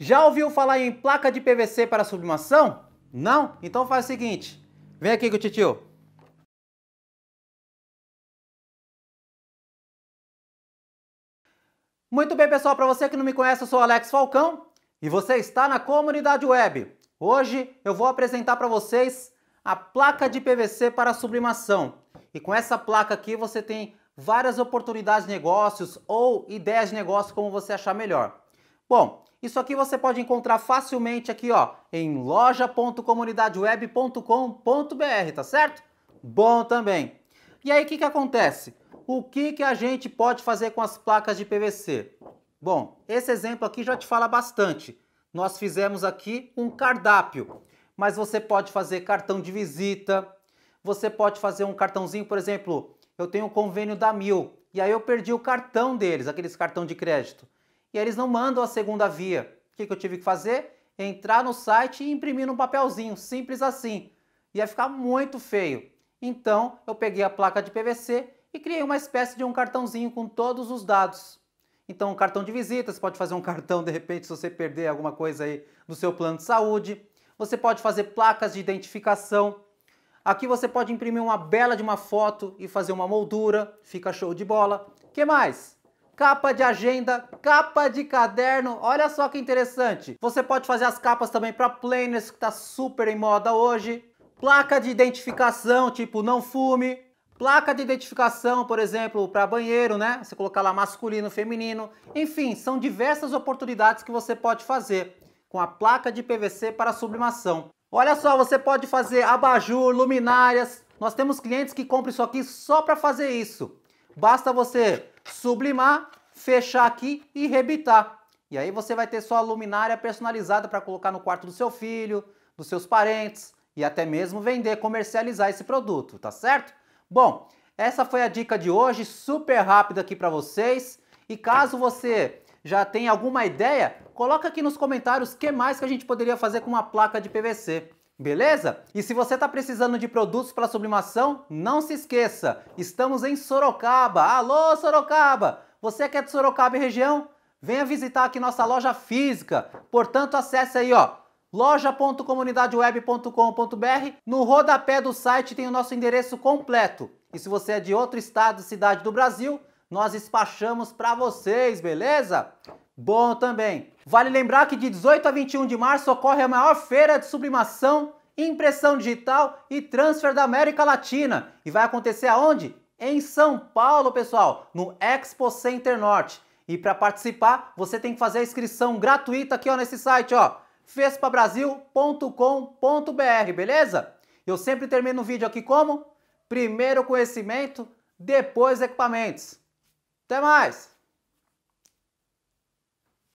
Já ouviu falar em placa de PVC para sublimação? Não? Então faz o seguinte, vem aqui com o tio. Muito bem, pessoal, para você que não me conhece, eu sou Alex Falcão e você está na comunidade web. Hoje eu vou apresentar para vocês a placa de PVC para sublimação. E com essa placa aqui você tem várias oportunidades de negócios ou ideias de negócio como você achar melhor. Bom, isso aqui você pode encontrar facilmente aqui, ó, em loja.comunidadeweb.com.br, tá certo? Bom também. E aí o que, que acontece? O que, que a gente pode fazer com as placas de PVC? Bom, esse exemplo aqui já te fala bastante. Nós fizemos aqui um cardápio, mas você pode fazer cartão de visita, você pode fazer um cartãozinho, por exemplo, eu tenho um convênio da Mil, e aí eu perdi o cartão deles, aqueles cartão de crédito e eles não mandam a segunda via. O que, que eu tive que fazer? Entrar no site e imprimir num papelzinho, simples assim. Ia ficar muito feio. Então eu peguei a placa de PVC e criei uma espécie de um cartãozinho com todos os dados. Então, um cartão de visita, você pode fazer um cartão de repente se você perder alguma coisa aí do seu plano de saúde. Você pode fazer placas de identificação. Aqui você pode imprimir uma bela de uma foto e fazer uma moldura, fica show de bola. Que mais? capa de agenda, capa de caderno. Olha só que interessante. Você pode fazer as capas também para planners, que está super em moda hoje. Placa de identificação, tipo não fume. Placa de identificação, por exemplo, para banheiro, né? Você colocar lá masculino, feminino. Enfim, são diversas oportunidades que você pode fazer com a placa de PVC para sublimação. Olha só, você pode fazer abajur, luminárias. Nós temos clientes que compram isso aqui só para fazer isso. Basta você sublimar, fechar aqui e rebitar. E aí você vai ter sua luminária personalizada para colocar no quarto do seu filho, dos seus parentes e até mesmo vender, comercializar esse produto, tá certo? Bom, essa foi a dica de hoje, super rápida aqui para vocês. E caso você já tenha alguma ideia, coloca aqui nos comentários o que mais que a gente poderia fazer com uma placa de PVC. Beleza? E se você está precisando de produtos para sublimação, não se esqueça, estamos em Sorocaba. Alô, Sorocaba! Você que é de Sorocaba e região? Venha visitar aqui nossa loja física. Portanto, acesse aí, ó, loja.comunidadeweb.com.br. No rodapé do site tem o nosso endereço completo. E se você é de outro estado, cidade do Brasil, nós despachamos para vocês, beleza? Bom também. Vale lembrar que de 18 a 21 de março ocorre a maior feira de sublimação, impressão digital e transfer da América Latina. E vai acontecer aonde? Em São Paulo, pessoal, no Expo Center Norte. E para participar, você tem que fazer a inscrição gratuita aqui ó, nesse site, ó, fespabrasil.com.br, beleza? Eu sempre termino o vídeo aqui como? Primeiro conhecimento, depois equipamentos. Até mais!